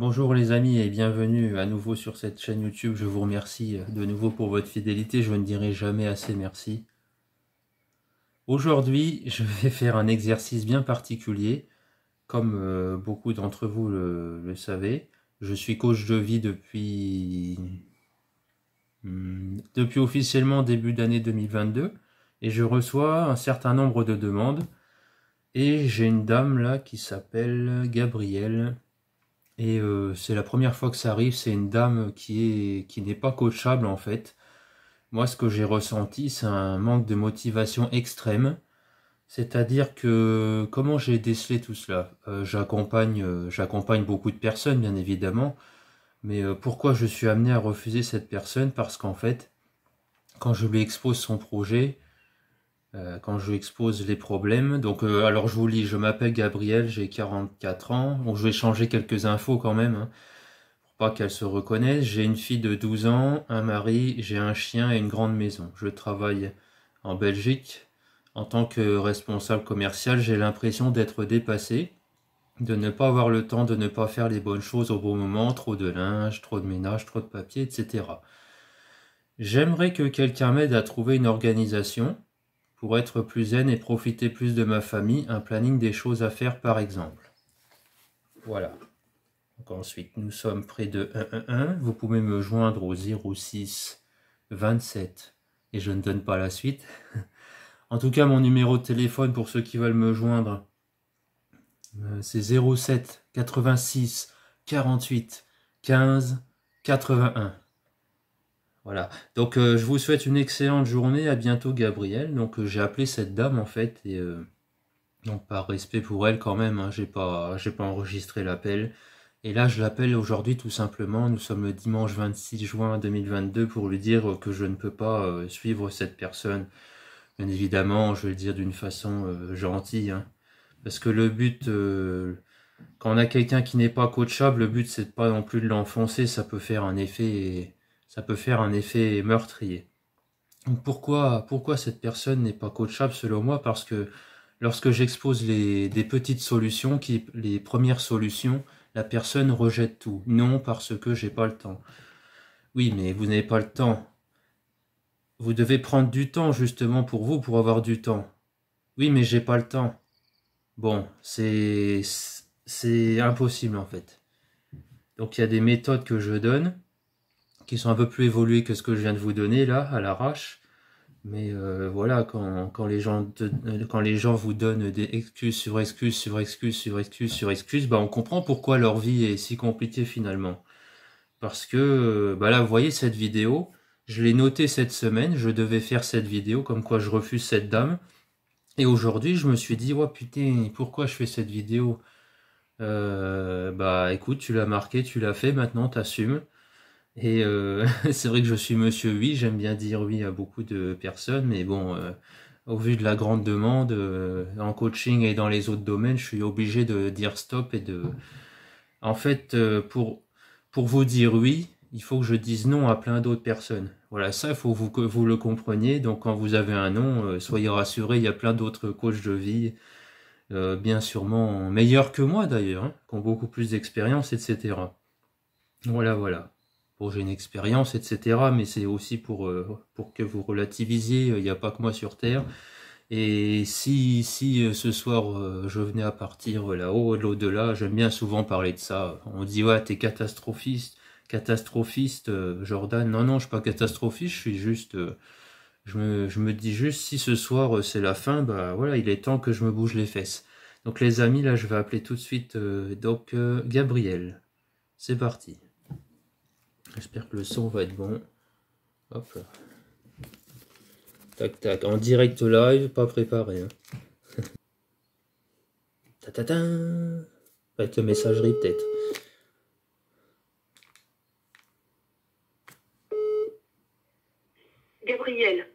Bonjour les amis et bienvenue à nouveau sur cette chaîne YouTube. Je vous remercie euh, de nouveau pour votre fidélité. Je ne dirai jamais assez merci. Aujourd'hui, je vais faire un exercice bien particulier. Comme euh, beaucoup d'entre vous le, savez, je suis coach de vie depuis, hmm, depuis officiellement début d'année 2022 et je reçois un certain nombre de demandes. Et j'ai une dame là qui s'appelle Gabrielle et euh, c'est la première fois que ça arrive, c'est une dame qui est qui n'est pas coachable en fait. Moi, ce que j'ai ressenti, c'est un manque de motivation extrême. C'est-à-dire que comment j'ai décelé tout cela euh, J'accompagne euh, j'accompagne beaucoup de personnes, bien évidemment. Mais pourquoi je suis amené à refuser cette personne Parce qu'en fait, quand je lui expose son projet, euh, quand je vous expose les problèmes. Donc, euh, alors je vous lis, je m'appelle Gabriel, j'ai 44 ans. je vais changer quelques infos quand même, hein, pour pas qu'elle se reconnaisse. J'ai une fille de 12 ans, un mari, j'ai un chien et une grande maison. Je travaille en Belgique. En tant que responsable commercial, j'ai l'impression d'être dépassé, de ne pas avoir le temps, de ne pas faire les bonnes choses au bon moment, trop de linge, trop de ménage, trop de papier, etc. J'aimerais que quelqu'un m'aide à trouver une organisation, pour être plus zen et profiter plus de ma famille, un planning des choses à faire par exemple. Voilà. ensuite, nous sommes près de 111. Vous pouvez me joindre au 06 27 et je ne donne pas la suite. En tout cas, mon numéro de téléphone pour ceux qui veulent me joindre, euh, c'est 07 86 48 15 81. Voilà. Donc euh, je vous souhaite une excellente journée. À bientôt Gabriel. Donc euh, j'ai appelé cette dame en fait et euh, donc par respect pour elle quand même, hein, j'ai pas j'ai pas enregistré l'appel. Et là je l'appelle aujourd'hui tout simplement. Nous sommes le dimanche 26 juin 2022 pour lui dire que je ne peux pas suivre cette personne. Bien évidemment, je vais le dire d'une façon gentille, hein. parce que le but quand on a quelqu'un qui n'est pas coachable, le but c'est pas non plus de l'enfoncer, ça peut faire un effet ça peut faire un effet meurtrier. pourquoi, pourquoi cette personne n'est pas coachable selon moi Parce que lorsque j'expose des petites solutions, qui, les premières solutions, la personne rejette tout. Non, parce que j'ai pas le temps. Oui, mais vous n'avez pas le temps. Vous devez prendre du temps justement pour vous, pour avoir du temps. Oui, mais j'ai pas le temps. Bon, c'est c'est impossible en fait. Donc il y a des méthodes que je donne qui sont un peu plus évolués que ce que je viens de vous donner là, à l'arrache. Mais euh, voilà, quand, les gens quand les gens vous donnent des excuses sur excuses sur excuses sur excuses sur excuses, bah on comprend pourquoi leur vie est si compliquée finalement. Parce que euh, bah là, vous voyez cette vidéo, je l'ai notée cette semaine, je devais faire cette vidéo, comme quoi je refuse cette dame. Et aujourd'hui, je me suis dit, ouais putain, pourquoi je fais cette vidéo euh, Bah écoute, tu l'as marqué, tu l'as fait, maintenant t'assumes. Et euh, c'est vrai que je suis monsieur oui, j'aime bien dire oui à beaucoup de personnes, mais bon, euh, au vu de la grande demande, euh, en coaching et dans les autres domaines, je suis obligé de dire stop et de... En fait, pour, pour vous dire oui, il faut que je dise non à plein d'autres personnes. Voilà, ça, il faut que vous le compreniez. Donc, quand vous avez un non, soyez rassuré il y a plein d'autres coachs de vie, bien sûrement meilleurs que moi d'ailleurs, hein, qui ont beaucoup plus d'expérience, etc. Voilà, voilà j'ai une expérience, etc. Mais c'est aussi pour, euh, pour que vous relativisiez, euh, il n'y a pas que moi sur Terre. Et si, si euh, ce soir je venais à partir là-haut, de l'au-delà, j'aime bien souvent parler de ça. On dit ouais, t'es catastrophiste, catastrophiste, Jordan. Non, non, je suis pas catastrophiste, je suis juste. Je me, je me, dis juste si ce soir c'est la fin, bah voilà, il est temps que je me bouge les fesses. Donc les amis, là je vais appeler tout de suite donc Gabriel. C'est parti. J'espère que le son va être bon. Hop Tac tac, en direct live, pas préparé. Hein. Ta ta ta. messagerie peut-être. Gabriel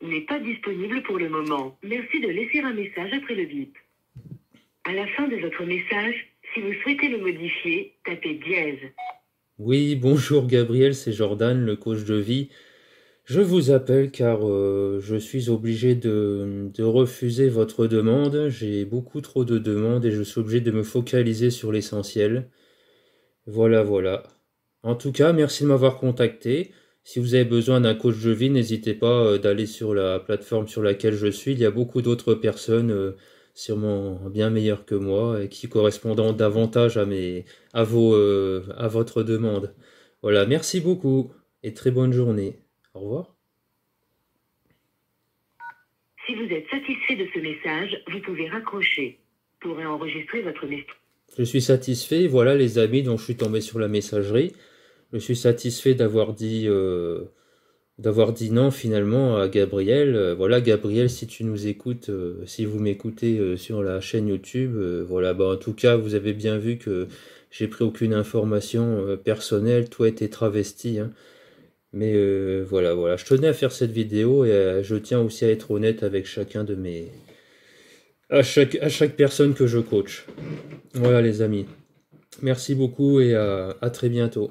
n'est pas disponible pour le moment. Merci de laisser un message après le bip. À la fin de votre message, si vous souhaitez le modifier, tapez dièse. Oui, bonjour Gabriel, c'est Jordan, le coach de vie. Je vous appelle car euh, je suis obligé de, de, refuser votre demande. J'ai beaucoup trop de demandes et je suis obligé de me focaliser sur l'essentiel. Voilà, voilà. En tout cas, merci de m'avoir contacté. Si vous avez besoin d'un coach de vie, n'hésitez pas euh, d'aller sur la plateforme sur laquelle je suis. Il y a beaucoup d'autres personnes. Euh, sûrement bien meilleur que moi et qui correspondant davantage à, mes, à, vos, euh, à votre demande. Voilà, merci beaucoup et très bonne journée. Au revoir. Si vous êtes satisfait de ce message, vous pouvez raccrocher. Pour enregistrer votre message. Je suis satisfait, voilà les amis dont je suis tombé sur la messagerie. Je suis satisfait d'avoir dit... Euh, d'avoir dit non finalement à Gabriel. Euh, voilà Gabriel, si tu nous écoutes, euh, si vous m'écoutez euh, sur la chaîne YouTube, voilà, bah, en tout cas vous avez bien vu que j'ai pris aucune information personnelle, toi t'es travesti. Hein. Mais voilà, voilà, je tenais à faire cette vidéo et je tiens aussi à être honnête avec chacun de mes... À chaque, personne que je coach. Voilà les amis. Merci beaucoup et à très bientôt.